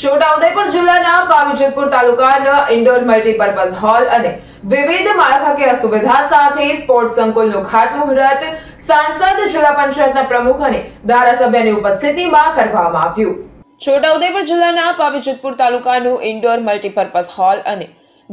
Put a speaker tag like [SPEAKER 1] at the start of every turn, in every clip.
[SPEAKER 1] છોટાઉદેપુર જિલ્લાના પાવીજેતપુર તાલુકાના indoor multipurpose hall અને વિવિધ માળખાકીય સુવિધા સાથે સ્પોર્ટ સંકુલનું ખાતમુહૂર્ત સાંસદ જિલ્લા પંચાયતના પ્રમુખ અને ધારાસભ્યની ઉપસ્થિતિમાં કરવામાં આવ્યું છોટાઉદેપુર જિલ્લાના પાવીજેતપુર તાલુકાનું ઇન્ડોર મલ્ટીપર્પઝ હોલ અને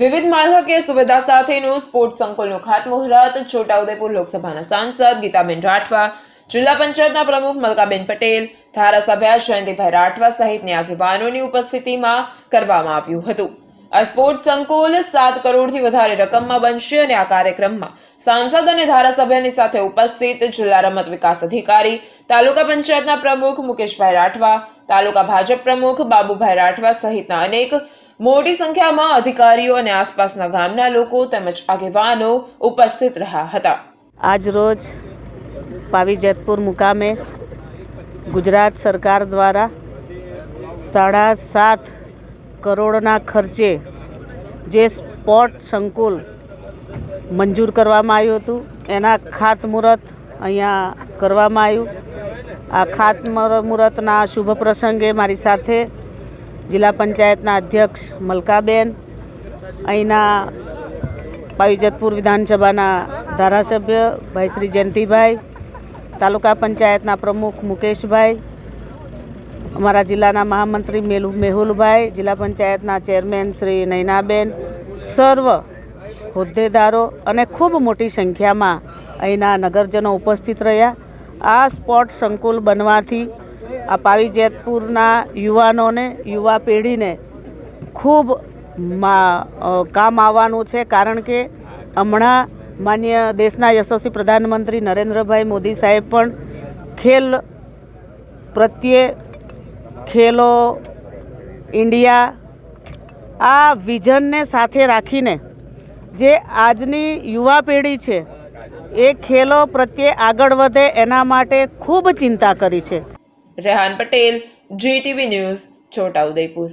[SPEAKER 1] વિવિધ માળખાકીય સુવિધા સાથેનું સ્પોર્ટ સંકુલનું ખાતમુહૂર્ત છોટાઉદેપુર લોકસભાના સાંસદ ગીતાબેન રાઠવા જિલ્લા પંચાયતના પ્રમુખ મલકાબેન પટેલ ધારાસભ્ય જયંતિભાઈ રાઠવા સહિતની આગેવાનોની ઉપસ્થિતિમાં કરવામાં આવ્યું હતું આ સ્પોર્ટ સંકુલ સાત કરોડથી વધારે રકમમાં બનશે અને આ કાર્યક્રમમાં સાંસદ અને ધારાસભ્યની સાથે ઉપસ્થિત જિલ્લા રમત વિકાસ અધિકારી તાલુકા પંચાયતના પ્રમુખ મુકેશભાઈ રાઠવા તાલુકા ભાજપ પ્રમુખ બાબુભાઈ રાઠવા સહિતના અનેક મોટી સંખ્યામાં અધિકારીઓ અને આસપાસના ગામના લોકો તેમજ આગેવાનો ઉપસ્થિત રહ્યા હતા આજ રોજ પાવી
[SPEAKER 2] જેતપુર મુકામે ગુજરાત સરકાર દ્વારા સાડા સાત કરોડના ખર્ચે જે સ્પોટ સંકુલ મંજૂર કરવામાં આવ્યું હતું એના ખાતમુહૂર્ત અહીંયા કરવામાં આવ્યું આ ખાતમુહૂર્તના શુભ પ્રસંગે મારી સાથે જિલ્લા પંચાયતના અધ્યક્ષ મલકાબેન અહીંના પાવીજતપુર વિધાનસભાના ધારાસભ્ય ભાઈ શ્રી જયંતિભાઈ તાલુકા પંચાયતના પ્રમુખ મુકેશભાઈ અમારા જિલ્લાના મહામંત્રી મેલુ મેહુલભાઈ જિલ્લા પંચાયતના ચેરમેન શ્રી નૈનાબેન સર્વ હોદ્દેદારો અને ખૂબ મોટી સંખ્યામાં અહીંના નગરજનો ઉપસ્થિત રહ્યા આ સ્પોટ સંકુલ બનવાથી આ પાવી યુવાનોને યુવા પેઢીને ખૂબ કામ આવવાનું છે કારણ કે હમણાં માન્ય દેશના યશસ્વી પ્રધાનમંત્રી નરેન્દ્રભાઈ મોદી સાહેબ પણ ખેલ પ્રત્યે ખેલો ઇન્ડિયા આ વિઝનને સાથે રાખીને જે આજની યુવા પેઢી છે એ ખેલો પ્રત્યે આગળ વધે એના માટે ખૂબ ચિંતા કરી છે
[SPEAKER 1] રેહાન પટેલ જીટીવી ન્યૂઝ છોટાઉદેપુર